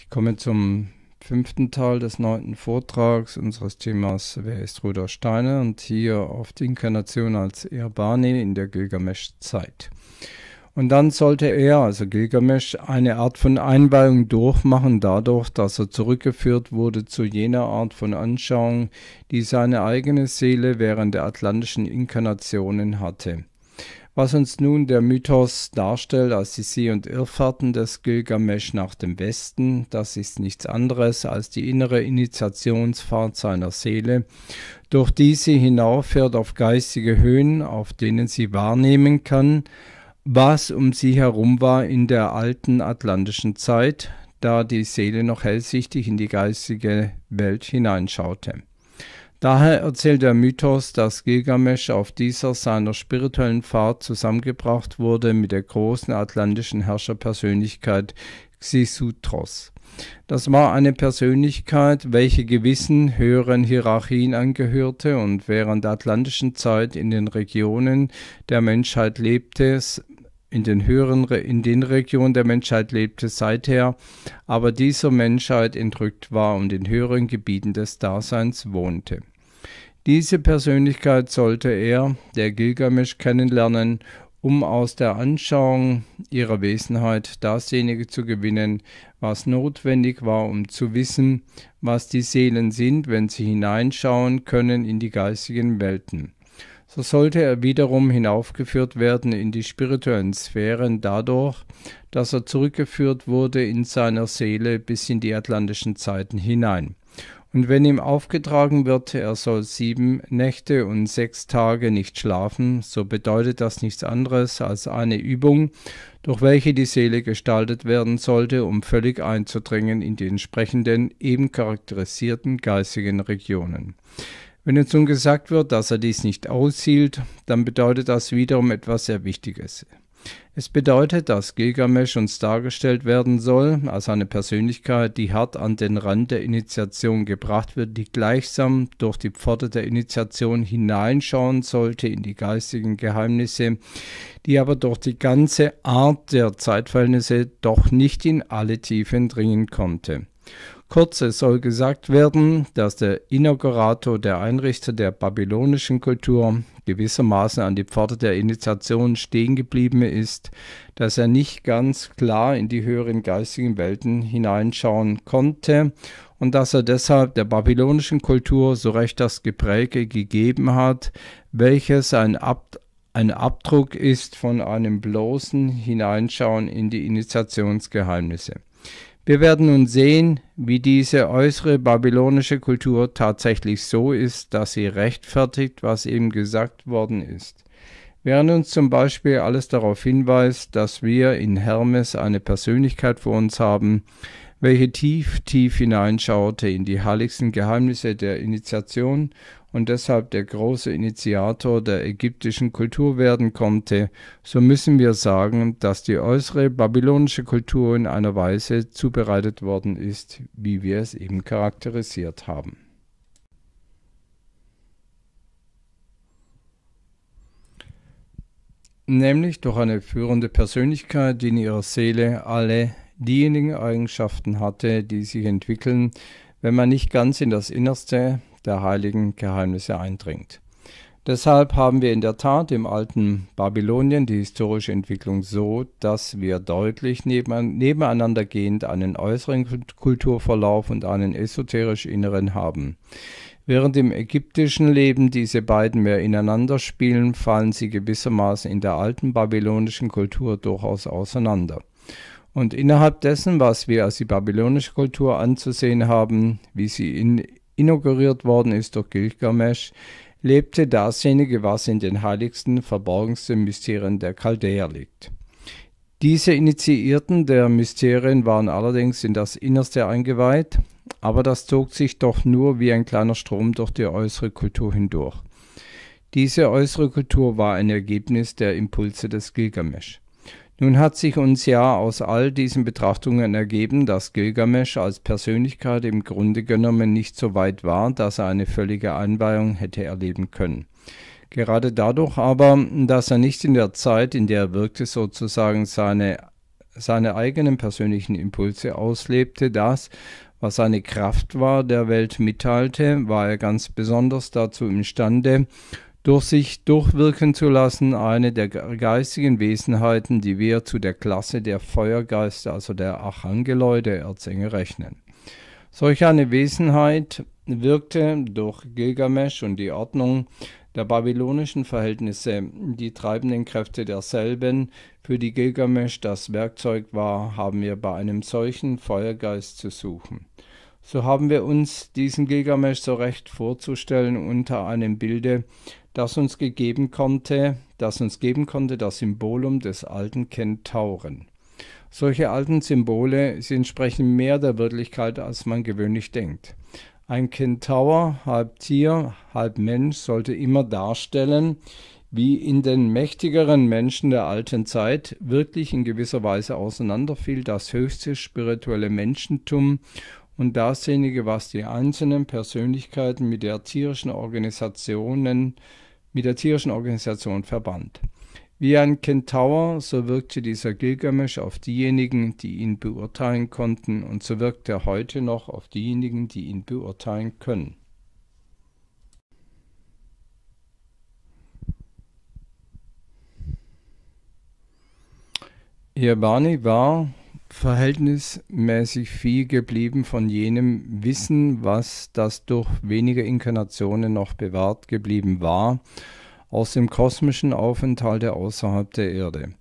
Ich komme zum fünften Teil des neunten Vortrags unseres Themas Wer ist Rudolf Steiner und hier auf die Inkarnation als Erbani in der Gilgamesch-Zeit. Und dann sollte er, also Gilgamesh, eine Art von Einweihung durchmachen, dadurch, dass er zurückgeführt wurde zu jener Art von Anschauung, die seine eigene Seele während der atlantischen Inkarnationen hatte was uns nun der Mythos darstellt als die See- und Irrfahrten des Gilgamesch nach dem Westen, das ist nichts anderes als die innere Initiationsfahrt seiner Seele, durch die sie hinauffährt auf geistige Höhen, auf denen sie wahrnehmen kann, was um sie herum war in der alten atlantischen Zeit, da die Seele noch hellsichtig in die geistige Welt hineinschaute. Daher erzählt der Mythos, dass Gilgamesch auf dieser seiner spirituellen Fahrt zusammengebracht wurde mit der großen atlantischen Herrscherpersönlichkeit Xisutros. Das war eine Persönlichkeit, welche gewissen höheren Hierarchien angehörte und während der atlantischen Zeit in den Regionen der Menschheit lebte, in den höheren, in den Regionen der Menschheit lebte seither, aber dieser Menschheit entrückt war und in höheren Gebieten des Daseins wohnte. Diese Persönlichkeit sollte er, der Gilgamesh, kennenlernen, um aus der Anschauung ihrer Wesenheit dasjenige zu gewinnen, was notwendig war, um zu wissen, was die Seelen sind, wenn sie hineinschauen können in die geistigen Welten so sollte er wiederum hinaufgeführt werden in die spirituellen Sphären dadurch, dass er zurückgeführt wurde in seiner Seele bis in die atlantischen Zeiten hinein. Und wenn ihm aufgetragen wird, er soll sieben Nächte und sechs Tage nicht schlafen, so bedeutet das nichts anderes als eine Übung, durch welche die Seele gestaltet werden sollte, um völlig einzudringen in die entsprechenden eben charakterisierten geistigen Regionen. Wenn uns nun gesagt wird, dass er dies nicht aushielt, dann bedeutet das wiederum etwas sehr Wichtiges. Es bedeutet, dass Gilgamesh uns dargestellt werden soll als eine Persönlichkeit, die hart an den Rand der Initiation gebracht wird, die gleichsam durch die Pforte der Initiation hineinschauen sollte in die geistigen Geheimnisse, die aber durch die ganze Art der Zeitverhältnisse doch nicht in alle Tiefen dringen konnte. Kurz, es soll gesagt werden, dass der Inaugurator, der Einrichter der babylonischen Kultur, gewissermaßen an die Pforte der Initiation stehen geblieben ist, dass er nicht ganz klar in die höheren geistigen Welten hineinschauen konnte und dass er deshalb der babylonischen Kultur so recht das Gepräge gegeben hat, welches ein Abt ein Abdruck ist von einem bloßen Hineinschauen in die Initiationsgeheimnisse. Wir werden nun sehen, wie diese äußere babylonische Kultur tatsächlich so ist, dass sie rechtfertigt, was eben gesagt worden ist. Während uns zum Beispiel alles darauf hinweist, dass wir in Hermes eine Persönlichkeit vor uns haben, welche tief, tief hineinschaute in die heiligsten Geheimnisse der Initiation und deshalb der große Initiator der ägyptischen Kultur werden konnte, so müssen wir sagen, dass die äußere babylonische Kultur in einer Weise zubereitet worden ist, wie wir es eben charakterisiert haben. nämlich durch eine führende Persönlichkeit, die in ihrer Seele alle diejenigen Eigenschaften hatte, die sich entwickeln, wenn man nicht ganz in das Innerste der heiligen Geheimnisse eindringt. Deshalb haben wir in der Tat im alten Babylonien die historische Entwicklung so, dass wir deutlich nebeneinander gehend einen äußeren Kulturverlauf und einen esoterisch inneren haben. Während im ägyptischen Leben diese beiden mehr ineinander spielen, fallen sie gewissermaßen in der alten babylonischen Kultur durchaus auseinander. Und innerhalb dessen, was wir als die babylonische Kultur anzusehen haben, wie sie in, inauguriert worden ist durch Gilgamesch, lebte dasjenige, was in den heiligsten, verborgensten Mysterien der Chaldäer liegt. Diese Initiierten der Mysterien waren allerdings in das Innerste eingeweiht, aber das zog sich doch nur wie ein kleiner Strom durch die äußere Kultur hindurch. Diese äußere Kultur war ein Ergebnis der Impulse des Gilgamesch. Nun hat sich uns ja aus all diesen Betrachtungen ergeben, dass Gilgamesch als Persönlichkeit im Grunde genommen nicht so weit war, dass er eine völlige Einweihung hätte erleben können. Gerade dadurch aber, dass er nicht in der Zeit, in der er wirkte, sozusagen seine, seine eigenen persönlichen Impulse auslebte, das, was seine Kraft war, der Welt mitteilte, war er ganz besonders dazu imstande, durch sich durchwirken zu lassen, eine der geistigen Wesenheiten, die wir zu der Klasse der Feuergeister, also der Archangeloi, der rechnen. Solch eine Wesenheit wirkte durch Gilgamesch und die Ordnung der babylonischen Verhältnisse die treibenden Kräfte derselben, für die Gilgamesch das Werkzeug war, haben wir bei einem solchen Feuergeist zu suchen. So haben wir uns diesen Gilgamesch so recht vorzustellen unter einem Bilde, das uns gegeben konnte, das uns geben konnte das Symbolum des alten Kentauren. Solche alten Symbole, sie entsprechen mehr der Wirklichkeit, als man gewöhnlich denkt. Ein Kentaur, halb Tier, halb Mensch, sollte immer darstellen, wie in den mächtigeren Menschen der alten Zeit wirklich in gewisser Weise auseinanderfiel das höchste spirituelle Menschentum und dasjenige, was die einzelnen Persönlichkeiten mit der tierischen Organisationen, mit der tierischen Organisation verband. Wie ein Kentaur, so wirkte dieser Gilgamesh auf diejenigen, die ihn beurteilen konnten, und so wirkt er heute noch auf diejenigen, die ihn beurteilen können. Irbani war verhältnismäßig viel geblieben von jenem Wissen, was das durch wenige Inkarnationen noch bewahrt geblieben war, aus dem kosmischen Aufenthalte außerhalb der Erde.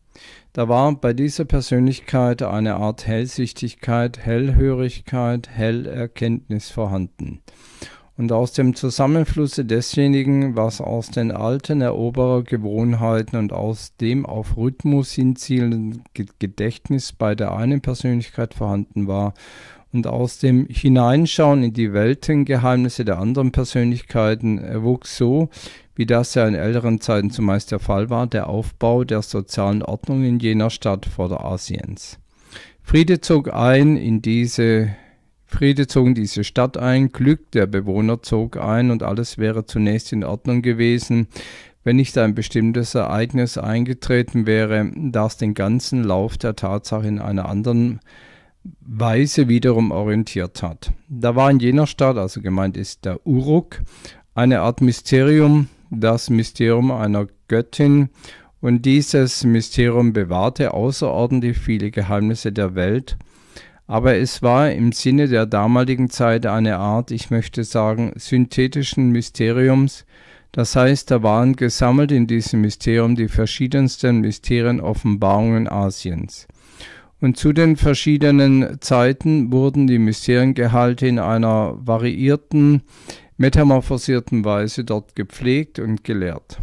Da war bei dieser Persönlichkeit eine Art Hellsichtigkeit, Hellhörigkeit, Hellerkenntnis vorhanden und aus dem Zusammenflusse desjenigen, was aus den alten Eroberergewohnheiten und aus dem auf Rhythmus hinzielenden Gedächtnis bei der einen Persönlichkeit vorhanden war und aus dem Hineinschauen in die Weltengeheimnisse der anderen Persönlichkeiten erwuchs so, wie das ja in älteren Zeiten zumeist der Fall war, der Aufbau der sozialen Ordnung in jener Stadt vor der Asiens. Friede zog ein in diese Friede zog in diese Stadt ein, Glück der Bewohner zog ein und alles wäre zunächst in Ordnung gewesen, wenn nicht ein bestimmtes Ereignis eingetreten wäre, das den ganzen Lauf der Tatsache in einer anderen Weise wiederum orientiert hat. Da war in jener Stadt, also gemeint ist der Uruk, eine Art Mysterium, das Mysterium einer Göttin, und dieses Mysterium bewahrte außerordentlich viele Geheimnisse der Welt, aber es war im Sinne der damaligen Zeit eine Art, ich möchte sagen, synthetischen Mysteriums, das heißt, da waren gesammelt in diesem Mysterium die verschiedensten Mysterien Offenbarungen Asiens. Und zu den verschiedenen Zeiten wurden die Mysteriengehalte in einer variierten, metamorphosierten Weise dort gepflegt und gelehrt.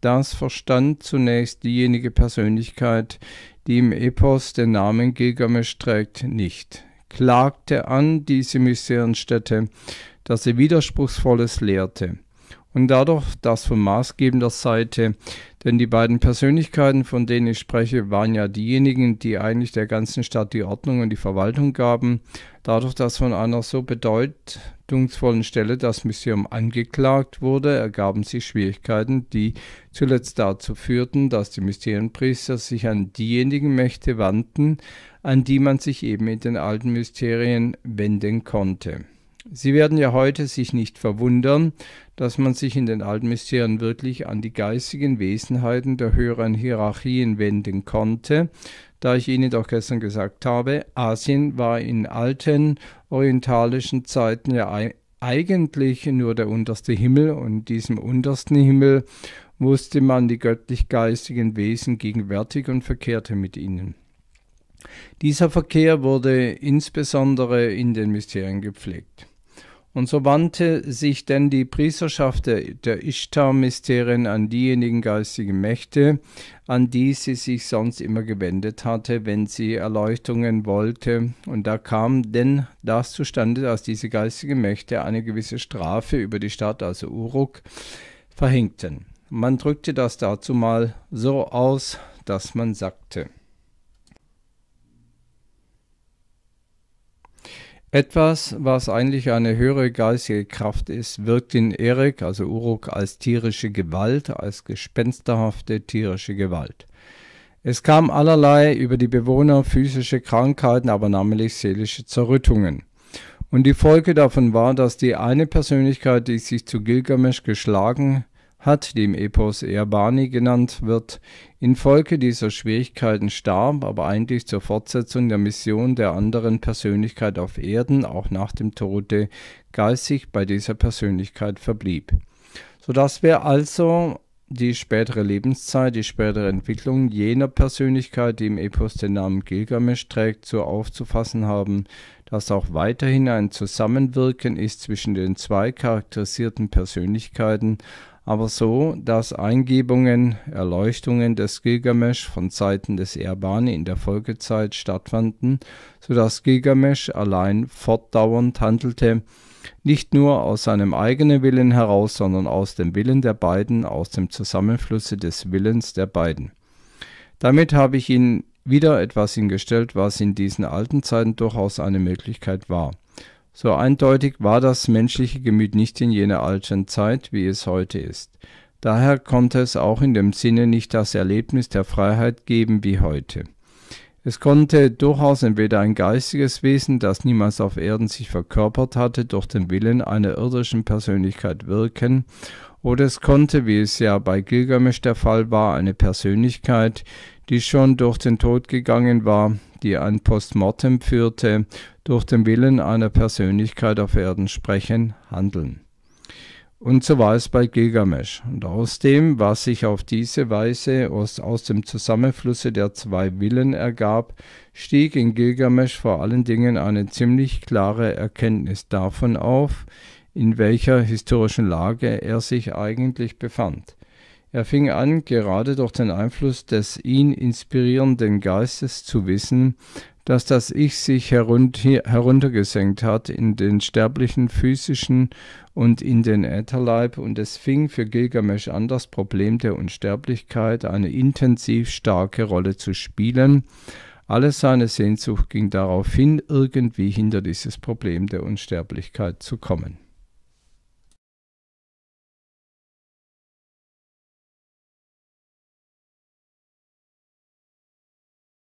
Das verstand zunächst diejenige Persönlichkeit, die im Epos den Namen Gilgamesch trägt, nicht, klagte an diese Mysterienstätte, dass sie Widerspruchsvolles lehrte und dadurch, dass von maßgebender Seite denn die beiden Persönlichkeiten, von denen ich spreche, waren ja diejenigen, die eigentlich der ganzen Stadt die Ordnung und die Verwaltung gaben. Dadurch, dass von einer so bedeutungsvollen Stelle das Museum angeklagt wurde, ergaben sich Schwierigkeiten, die zuletzt dazu führten, dass die Mysterienpriester sich an diejenigen Mächte wandten, an die man sich eben in den alten Mysterien wenden konnte. Sie werden ja heute sich nicht verwundern, dass man sich in den alten Mysterien wirklich an die geistigen Wesenheiten der höheren Hierarchien wenden konnte, da ich Ihnen doch gestern gesagt habe, Asien war in alten orientalischen Zeiten ja eigentlich nur der unterste Himmel und diesem untersten Himmel wusste man die göttlich-geistigen Wesen gegenwärtig und verkehrte mit ihnen. Dieser Verkehr wurde insbesondere in den Mysterien gepflegt. Und so wandte sich denn die Priesterschaft der, der Ishtar-Mysterien an diejenigen geistigen Mächte, an die sie sich sonst immer gewendet hatte, wenn sie Erleuchtungen wollte. Und da kam denn das zustande, dass diese geistigen Mächte eine gewisse Strafe über die Stadt, also Uruk, verhängten. Man drückte das dazu mal so aus, dass man sagte, Etwas, was eigentlich eine höhere geistige Kraft ist, wirkt in Erik, also Uruk, als tierische Gewalt, als gespensterhafte tierische Gewalt. Es kam allerlei über die Bewohner physische Krankheiten, aber namentlich seelische Zerrüttungen. Und die Folge davon war, dass die eine Persönlichkeit, die sich zu Gilgamesh geschlagen hat, hat, die im Epos Eabani genannt wird. Infolge dieser Schwierigkeiten starb, aber eigentlich zur Fortsetzung der Mission der anderen Persönlichkeit auf Erden auch nach dem Tode geistig bei dieser Persönlichkeit verblieb. Sodass wir also die spätere Lebenszeit, die spätere Entwicklung jener Persönlichkeit, die im Epos den Namen Gilgamesh trägt, so aufzufassen haben, dass auch weiterhin ein Zusammenwirken ist zwischen den zwei charakterisierten Persönlichkeiten, aber so, dass Eingebungen, Erleuchtungen des Gilgamesch von Seiten des Erbani in der Folgezeit stattfanden, so dass Gilgamesch allein fortdauernd handelte, nicht nur aus seinem eigenen Willen heraus, sondern aus dem Willen der beiden, aus dem Zusammenflusse des Willens der beiden. Damit habe ich Ihnen wieder etwas hingestellt, was in diesen alten Zeiten durchaus eine Möglichkeit war. So eindeutig war das menschliche Gemüt nicht in jener alten Zeit, wie es heute ist. Daher konnte es auch in dem Sinne nicht das Erlebnis der Freiheit geben wie heute. Es konnte durchaus entweder ein geistiges Wesen, das niemals auf Erden sich verkörpert hatte, durch den Willen einer irdischen Persönlichkeit wirken, oder es konnte, wie es ja bei Gilgamesh der Fall war, eine Persönlichkeit, die schon durch den Tod gegangen war, die ein Postmortem führte, durch den Willen einer Persönlichkeit auf Erden sprechen, handeln. Und so war es bei Gilgamesh. Und aus dem, was sich auf diese Weise aus, aus dem Zusammenflusse der zwei Willen ergab, stieg in Gilgamesh vor allen Dingen eine ziemlich klare Erkenntnis davon auf, in welcher historischen Lage er sich eigentlich befand. Er fing an, gerade durch den Einfluss des ihn inspirierenden Geistes zu wissen, dass das Ich sich heruntergesenkt hat in den sterblichen physischen und in den Ätherleib und es fing für Gilgamesh an, das Problem der Unsterblichkeit eine intensiv starke Rolle zu spielen. Alle seine Sehnsucht ging darauf hin, irgendwie hinter dieses Problem der Unsterblichkeit zu kommen.